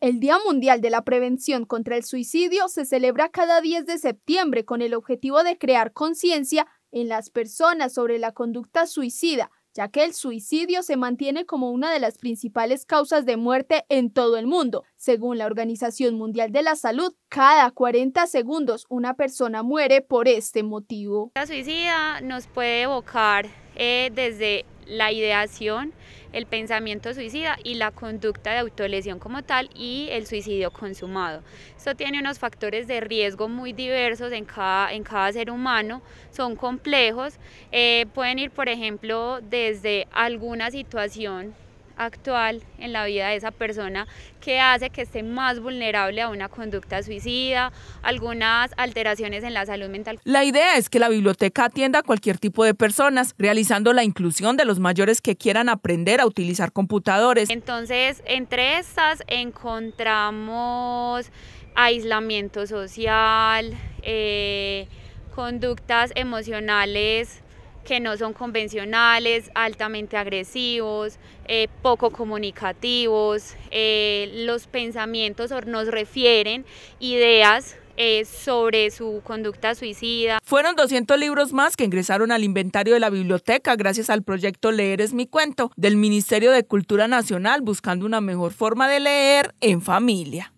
El Día Mundial de la Prevención contra el Suicidio se celebra cada 10 de septiembre con el objetivo de crear conciencia en las personas sobre la conducta suicida, ya que el suicidio se mantiene como una de las principales causas de muerte en todo el mundo. Según la Organización Mundial de la Salud, cada 40 segundos una persona muere por este motivo. La suicida nos puede evocar eh, desde la ideación, el pensamiento suicida y la conducta de autolesión como tal y el suicidio consumado. Esto tiene unos factores de riesgo muy diversos en cada, ser humano, son complejos, eh, pueden ir por ejemplo desde alguna situación actual en la vida de esa persona que hace que esté más vulnerable a una conducta suicida, algunas alteraciones en la salud mental. La idea es que la biblioteca atienda a cualquier tipo de personas, realizando la inclusión de los mayores que quieran aprender a utilizar computadores. Entonces, entre estas encontramos aislamiento social, eh, conductas emocionales que no son convencionales, altamente agresivos, eh, poco comunicativos. Eh, los pensamientos nos refieren ideas eh, sobre su conducta suicida. Fueron 200 libros más que ingresaron al inventario de la biblioteca gracias al proyecto Leer es mi cuento del Ministerio de Cultura Nacional buscando una mejor forma de leer en familia.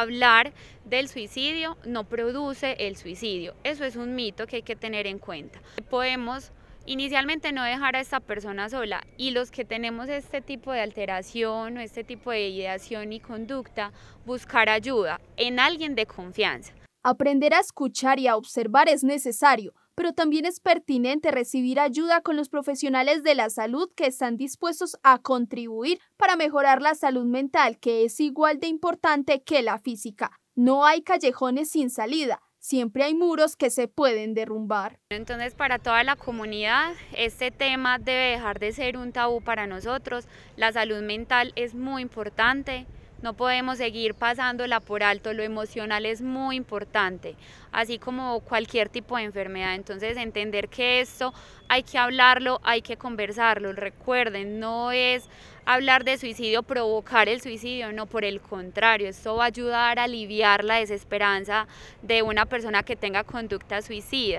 hablar del suicidio no produce el suicidio. Eso es un mito que hay que tener en cuenta. Podemos inicialmente no dejar a esta persona sola y los que tenemos este tipo de alteración o este tipo de ideación y conducta, buscar ayuda en alguien de confianza. Aprender a escuchar y a observar es necesario, pero también es pertinente recibir ayuda con los profesionales de la salud que están dispuestos a contribuir para mejorar la salud mental, que es igual de importante que la física. No hay callejones sin salida, siempre hay muros que se pueden derrumbar. Entonces, para toda la comunidad, este tema debe dejar de ser un tabú para nosotros. La salud mental es muy importante. No podemos seguir pasándola por alto, lo emocional es muy importante, así como cualquier tipo de enfermedad. Entonces entender que esto hay que hablarlo, hay que conversarlo. Recuerden, no es hablar de suicidio, provocar el suicidio, no, por el contrario, esto va a ayudar a aliviar la desesperanza de una persona que tenga conducta suicida.